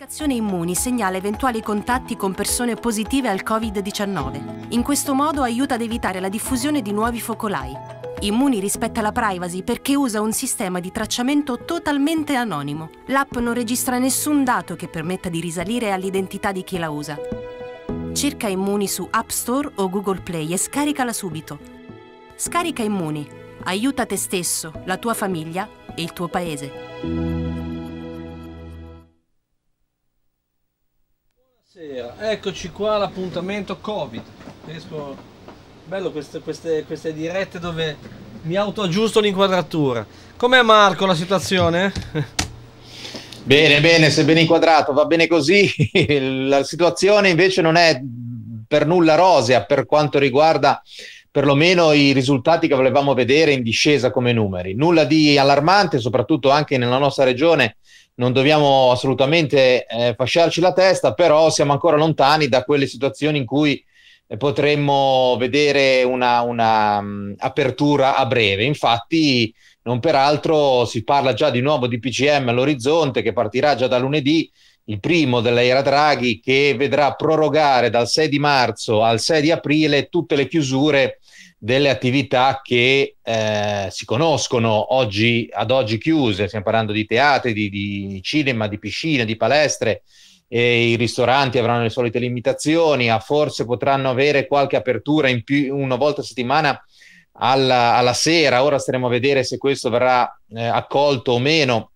L'identificazione Immuni segnala eventuali contatti con persone positive al Covid-19. In questo modo aiuta ad evitare la diffusione di nuovi focolai. Immuni rispetta la privacy perché usa un sistema di tracciamento totalmente anonimo. L'app non registra nessun dato che permetta di risalire all'identità di chi la usa. Cerca Immuni su App Store o Google Play e scaricala subito. Scarica Immuni. Aiuta te stesso, la tua famiglia e il tuo paese. Buonasera, eccoci qua all'appuntamento Covid. Riesco... Bello queste, queste, queste, dirette dove mi autoaggiusto l'inquadratura. Com'è Marco la situazione? Bene, bene, se ben inquadrato, va bene così. la situazione invece non è per nulla rosea per quanto riguarda perlomeno i risultati che volevamo vedere in discesa come numeri. Nulla di allarmante, soprattutto anche nella nostra regione non dobbiamo assolutamente eh, fasciarci la testa, però siamo ancora lontani da quelle situazioni in cui eh, potremmo vedere una, una um, apertura a breve. Infatti, non peraltro si parla già di nuovo di PCM all'orizzonte che partirà già da lunedì il primo dell'era Draghi che vedrà prorogare dal 6 di marzo al 6 di aprile tutte le chiusure delle attività che eh, si conoscono oggi, ad oggi chiuse, stiamo parlando di teatri, di, di cinema, di piscine, di palestre, i ristoranti avranno le solite limitazioni, a ah, forse potranno avere qualche apertura in più una volta a settimana alla, alla sera, ora staremo a vedere se questo verrà eh, accolto o meno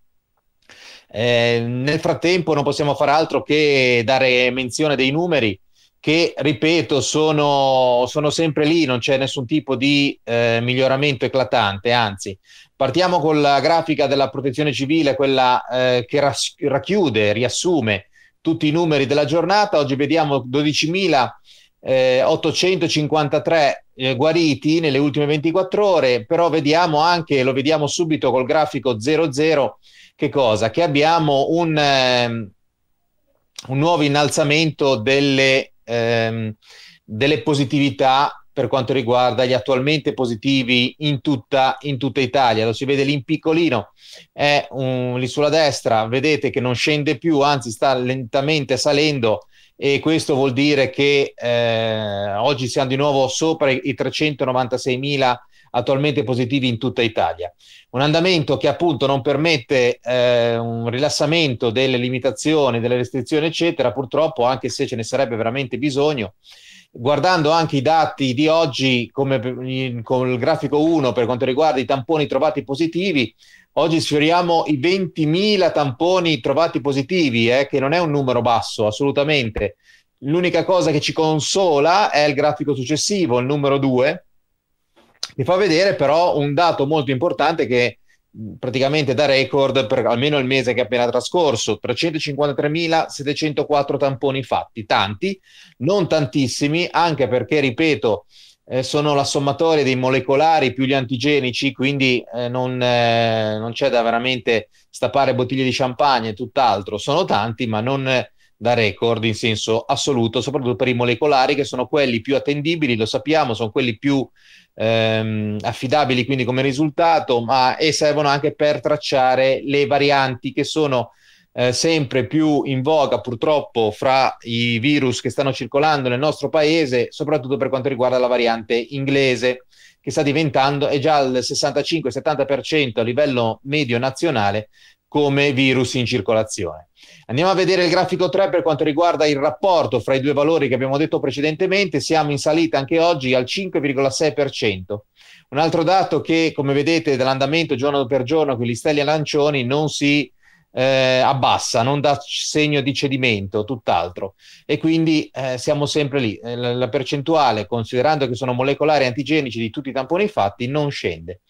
eh, nel frattempo non possiamo fare altro che dare menzione dei numeri che, ripeto, sono, sono sempre lì, non c'è nessun tipo di eh, miglioramento eclatante, anzi. Partiamo con la grafica della protezione civile, quella eh, che ras- racchiude, riassume tutti i numeri della giornata. Oggi vediamo 12.853 eh, eh, guariti nelle ultime 24 ore, però vediamo anche, lo vediamo subito col grafico 00, che cosa? Che abbiamo un, ehm, un nuovo innalzamento delle, ehm, delle positività per quanto riguarda gli attualmente positivi in tutta, in tutta Italia. Lo si vede lì in piccolino, è un, lì sulla destra, vedete che non scende più, anzi sta lentamente salendo e questo vuol dire che eh, oggi siamo di nuovo sopra i 396.000 attualmente positivi in tutta Italia. Un andamento che appunto non permette eh, un rilassamento delle limitazioni, delle restrizioni, eccetera, purtroppo anche se ce ne sarebbe veramente bisogno. Guardando anche i dati di oggi, come con il grafico 1 per quanto riguarda i tamponi trovati positivi, oggi sfioriamo i 20.000 tamponi trovati positivi, eh, che non è un numero basso assolutamente. L'unica cosa che ci consola è il grafico successivo, il numero 2, ti fa vedere però un dato molto importante che praticamente da record per almeno il mese che è appena trascorso, 353.704 tamponi fatti, tanti, non tantissimi, anche perché, ripeto, eh, sono la sommatoria dei molecolari più gli antigenici, quindi eh, non, eh, non, c'è da veramente stappare bottiglie di champagne e tutt'altro, sono tanti, ma non da record in senso assoluto, soprattutto per i molecolari che sono quelli più attendibili, lo sappiamo, sono quelli più ehm, affidabili quindi come risultato, ma e servono anche per tracciare le varianti che sono eh, sempre più in voga purtroppo fra i virus che stanno circolando nel nostro paese, soprattutto per quanto riguarda la variante inglese che sta diventando, è già al 65-70% a livello medio nazionale, come virus in circolazione. Andiamo a vedere il grafico 3 per quanto riguarda il rapporto fra i due valori che abbiamo detto precedentemente, siamo in salita anche oggi al 5,6%. Un altro dato che, come vedete, dall'andamento giorno per giorno con gli stelli arancioni non si eh, abbassa, non dà segno di cedimento, tutt'altro. E quindi eh, siamo sempre lì. Eh, la percentuale, considerando che sono molecolari antigenici di tutti i tamponi fatti, non scende.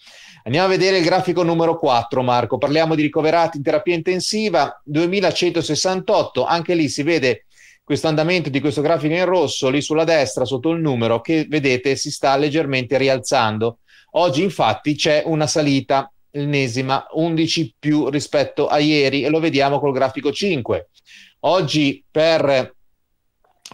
Andiamo a vedere il grafico numero 4, Marco. Parliamo di ricoverati in terapia intensiva, 2168, anche lì si vede questo andamento di questo grafico in rosso, lì sulla destra, sotto il numero, che vedete si sta leggermente rialzando. Oggi infatti c'è una salita, l'ennesima, 11 più rispetto a ieri, e lo vediamo col grafico 5. Oggi per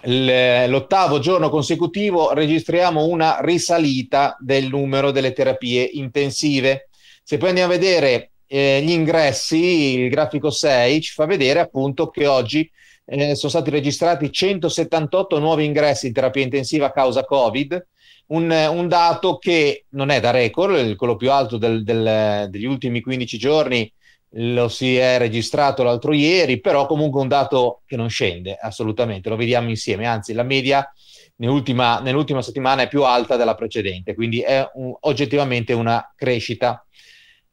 l'ottavo giorno consecutivo registriamo una risalita del numero delle terapie intensive. Se poi andiamo a vedere eh, gli ingressi, il grafico 6 ci fa vedere appunto che oggi eh, sono stati registrati 178 nuovi ingressi in terapia intensiva a causa Covid, un, un dato che non è da record, è quello più alto del, del, degli ultimi 15 giorni lo si è registrato l'altro ieri, però comunque un dato che non scende assolutamente, lo vediamo insieme, anzi la media nell'ultima, nell'ultima settimana è più alta della precedente, quindi è un, oggettivamente una crescita.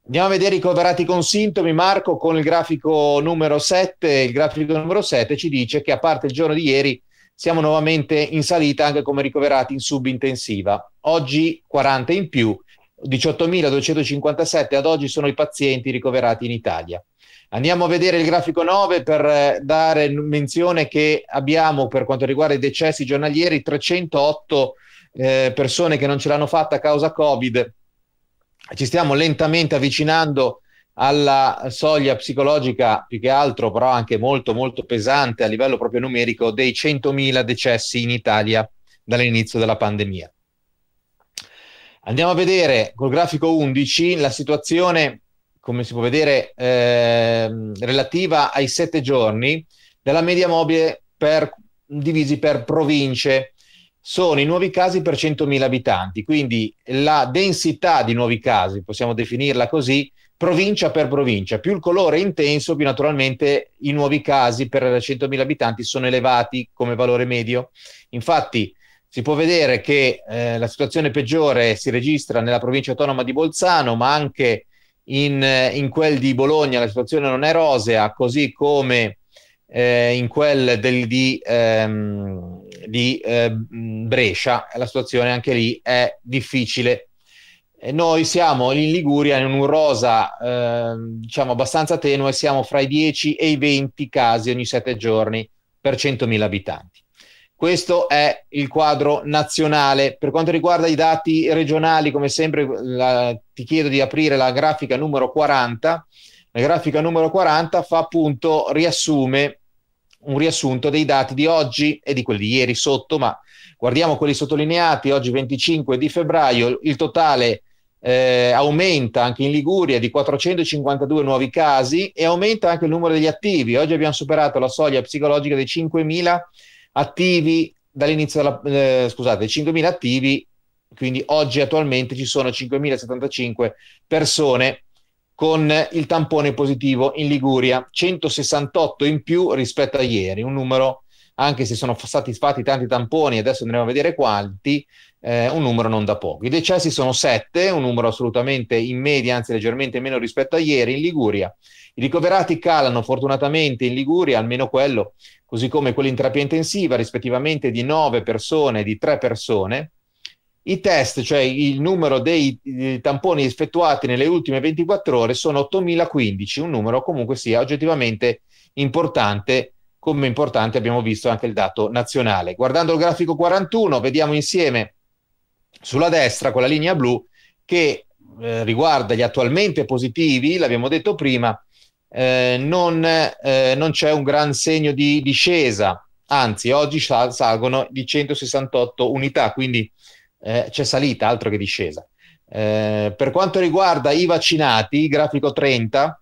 Andiamo a vedere i coverati con sintomi. Marco con il grafico numero 7. Il grafico numero 7 ci dice che a parte il giorno di ieri siamo nuovamente in salita anche come ricoverati in subintensiva. Oggi 40 in più, 18.257 ad oggi sono i pazienti ricoverati in Italia. Andiamo a vedere il grafico 9 per eh, dare menzione che abbiamo per quanto riguarda i decessi giornalieri 308 eh, persone che non ce l'hanno fatta a causa Covid. Ci stiamo lentamente avvicinando alla soglia psicologica, più che altro però anche molto molto pesante a livello proprio numerico dei 100.000 decessi in Italia dall'inizio della pandemia. Andiamo a vedere col grafico 11 la situazione, come si può vedere, eh, relativa ai sette giorni della media mobile per, divisi per province. Sono i nuovi casi per 100.000 abitanti, quindi la densità di nuovi casi, possiamo definirla così, provincia per provincia. Più il colore è intenso, più naturalmente i nuovi casi per 100.000 abitanti sono elevati come valore medio. Infatti si può vedere che eh, la situazione peggiore si registra nella provincia autonoma di Bolzano, ma anche in, eh, in quel di Bologna la situazione non è rosea, così come eh, in quel del, di, ehm, di eh, Brescia la situazione anche lì è difficile. E noi siamo in Liguria in un rosa ehm, diciamo abbastanza tenue, siamo fra i 10 e i 20 casi ogni 7 giorni per 100.000 abitanti. Questo è il quadro nazionale. Per quanto riguarda i dati regionali, come sempre la, ti chiedo di aprire la grafica numero 40. La grafica numero 40 fa appunto riassume un riassunto dei dati di oggi e di quelli di ieri sotto, ma guardiamo quelli sottolineati oggi 25 di febbraio, il totale eh, aumenta anche in Liguria di 452 nuovi casi e aumenta anche il numero degli attivi. Oggi abbiamo superato la soglia psicologica dei 5000 attivi dall'inizio della, eh, scusate, 5.000 attivi, quindi oggi attualmente ci sono 5.075 persone con il tampone positivo in Liguria, 168 in più rispetto a ieri, un numero anche se sono stati fatti tanti tamponi, adesso andremo a vedere quanti, eh, un numero non da poco. I decessi sono 7, un numero assolutamente in media, anzi leggermente meno rispetto a ieri in Liguria. I ricoverati calano fortunatamente in Liguria, almeno quello, così come quelli in terapia intensiva, rispettivamente di 9 persone e di 3 persone. I test, cioè il numero dei, dei eh, tamponi effettuati nelle ultime 24 ore, sono 8.015, un numero comunque sia oggettivamente importante come importante abbiamo visto anche il dato nazionale. Guardando il grafico 41 vediamo insieme sulla destra con la linea blu che eh, riguarda gli attualmente positivi, l'abbiamo detto prima, eh, non, eh, non, c'è un gran segno di discesa, anzi oggi sal- salgono di 168 unità, quindi eh, c'è salita, altro che discesa. Eh, per quanto riguarda i vaccinati, grafico 30,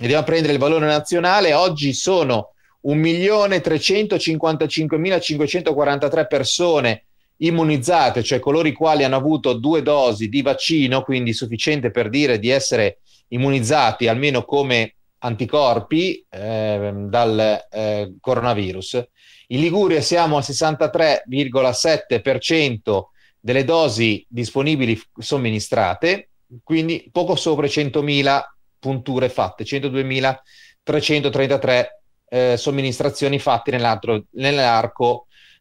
andiamo a prendere il valore nazionale, oggi sono 1.355.543 persone immunizzate, cioè coloro i quali hanno avuto due dosi di vaccino, quindi sufficiente per dire di essere immunizzati almeno come anticorpi eh, dal eh, coronavirus. In Liguria siamo al 63,7% delle dosi disponibili somministrate, quindi poco sopra 100.000 punture fatte, 102.333 eh, somministrazioni fatte nell'arco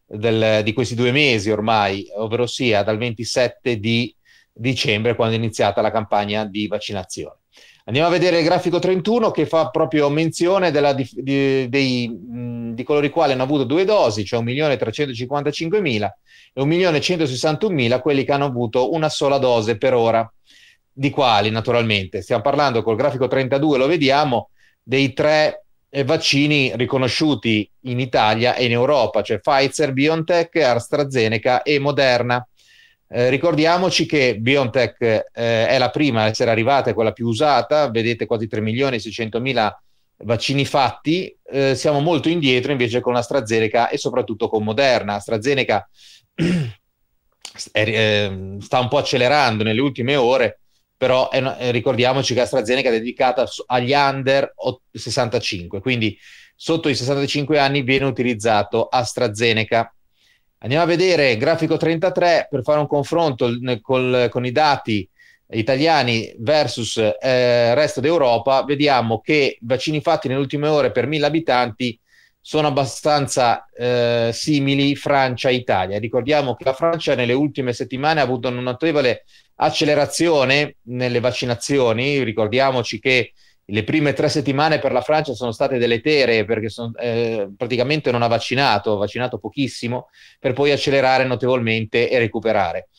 del, di questi due mesi ormai, ovvero sia dal 27 di dicembre quando è iniziata la campagna di vaccinazione. Andiamo a vedere il grafico 31 che fa proprio menzione della, di, di, dei, di, coloro i quali hanno avuto due dosi, cioè 1.355.000 e 1.161.000 quelli che hanno avuto una sola dose per ora, di quali naturalmente stiamo parlando col grafico 32, lo vediamo, dei tre vaccini riconosciuti in Italia e in Europa, cioè Pfizer, BioNTech, AstraZeneca e Moderna. Eh, ricordiamoci che BioNTech eh, è la prima a essere arrivata, è quella più usata, vedete quasi 3 milioni e 600 mila vaccini fatti, eh, siamo molto indietro invece con AstraZeneca e soprattutto con Moderna. AstraZeneca eh, sta un po' accelerando nelle ultime ore, però una, eh, eh, ricordiamoci che AstraZeneca è dedicata agli under 65, quindi sotto i 65 anni viene utilizzato AstraZeneca. Andiamo a vedere grafico 33 per fare un confronto col, con i dati italiani versus eh, resto d'Europa, vediamo che i vaccini fatti nelle ultime ore per 1000 abitanti sono abbastanza eh, simili Francia Italia. Ricordiamo che la Francia nelle ultime settimane ha avuto una notevole accelerazione nelle vaccinazioni. Ricordiamoci che le prime tre settimane per la Francia sono state deletere perché son, eh, praticamente non ha vaccinato, ha vaccinato pochissimo, per poi accelerare notevolmente e recuperare.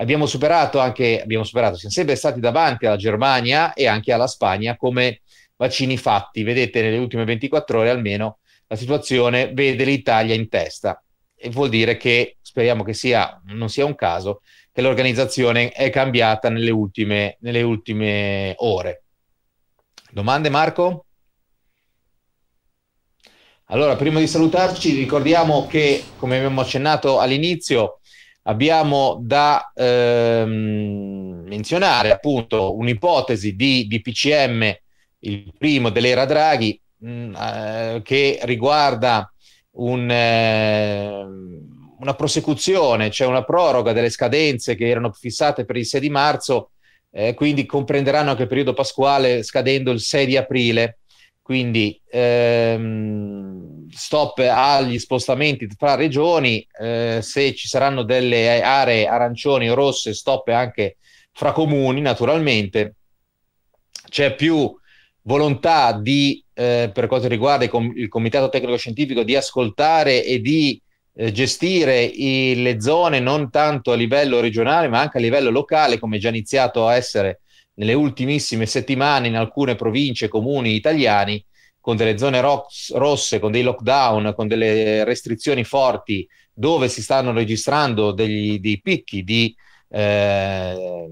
Abbiamo superato anche, abbiamo superato, siamo sempre stati davanti alla Germania e anche alla Spagna come vaccini fatti. Vedete, nelle ultime 24 ore almeno la situazione vede l'Italia in testa e vuol dire che speriamo che sia, non sia un caso, che l'organizzazione è cambiata nelle ultime, nelle ultime ore. Domande Marco? Allora, prima di salutarci, ricordiamo che, come abbiamo accennato all'inizio, abbiamo da ehm, menzionare appunto un'ipotesi di DPCM, il primo dell'era Draghi, mh, mm, eh, che riguarda un, eh, una prosecuzione, cioè una proroga delle scadenze che erano fissate per il 6 di marzo, eh, quindi comprenderanno anche il periodo pasquale scadendo il 6 di aprile. Quindi ehm, stop agli spostamenti tra regioni, eh, se ci saranno delle aree arancioni o rosse, stop anche fra comuni, naturalmente. C'è più volontà di, eh, per quanto riguarda il, com- il Comitato Tecnico Scientifico, di ascoltare e di eh, gestire i, le zone non tanto a livello regionale ma anche a livello locale come già iniziato a essere nelle ultimissime settimane in alcune province e comuni italiani con delle zone rox, rosse, con dei lockdown, con delle restrizioni forti dove si stanno registrando degli, dei picchi di eh,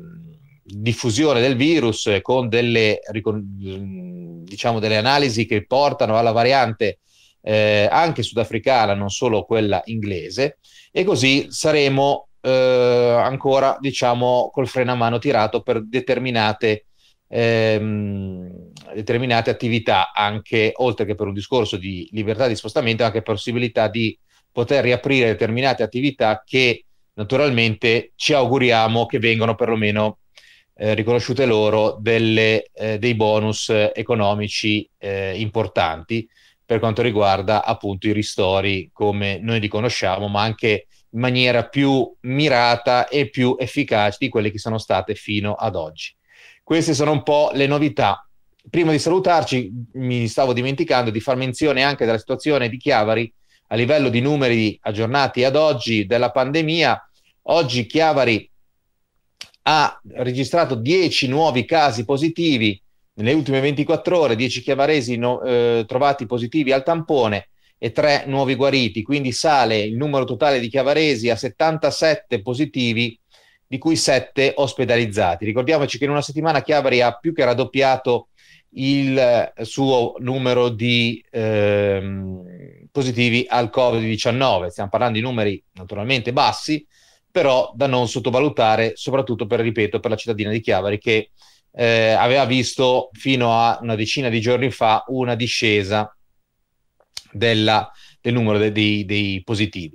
diffusione del virus eh, con delle, diciamo, delle analisi che portano alla variante eh, anche sudafricana, non solo quella inglese, e così saremo eh, ancora, diciamo, col freno a mano tirato per determinate, ehm, determinate attività, anche oltre che per un discorso di libertà di spostamento, anche possibilità di poter riaprire determinate attività che naturalmente ci auguriamo che vengano perlomeno eh, riconosciute loro delle, eh, dei bonus eh, economici eh, importanti per quanto riguarda appunto i ristori come noi li conosciamo, ma anche in maniera più mirata e più efficace di quelle che sono state fino ad oggi. Queste sono un po' le novità. Prima di salutarci mi stavo dimenticando di far menzione anche della situazione di Chiavari a livello di numeri aggiornati ad oggi della pandemia. Oggi Chiavari ha registrato 10 nuovi casi positivi, nelle ultime 24 ore 10 chiavaresi no, eh, trovati positivi al tampone e 3 nuovi guariti, quindi sale il numero totale di chiavaresi a 77 positivi, di cui 7 ospedalizzati. Ricordiamoci che in una settimana Chiavari ha più che raddoppiato il eh, suo numero di eh, positivi al Covid-19. Stiamo parlando di numeri naturalmente bassi, però da non sottovalutare, soprattutto per, ripeto, per la cittadina di Chiavari che eh, aveva visto fino a una decina di giorni fa una discesa della, del numero de, de, dei positivi.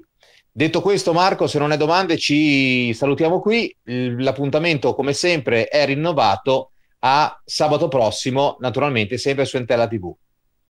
Detto questo, Marco, se non hai domande, ci salutiamo qui. L'appuntamento, come sempre, è rinnovato a sabato prossimo, naturalmente sempre su Entella TV.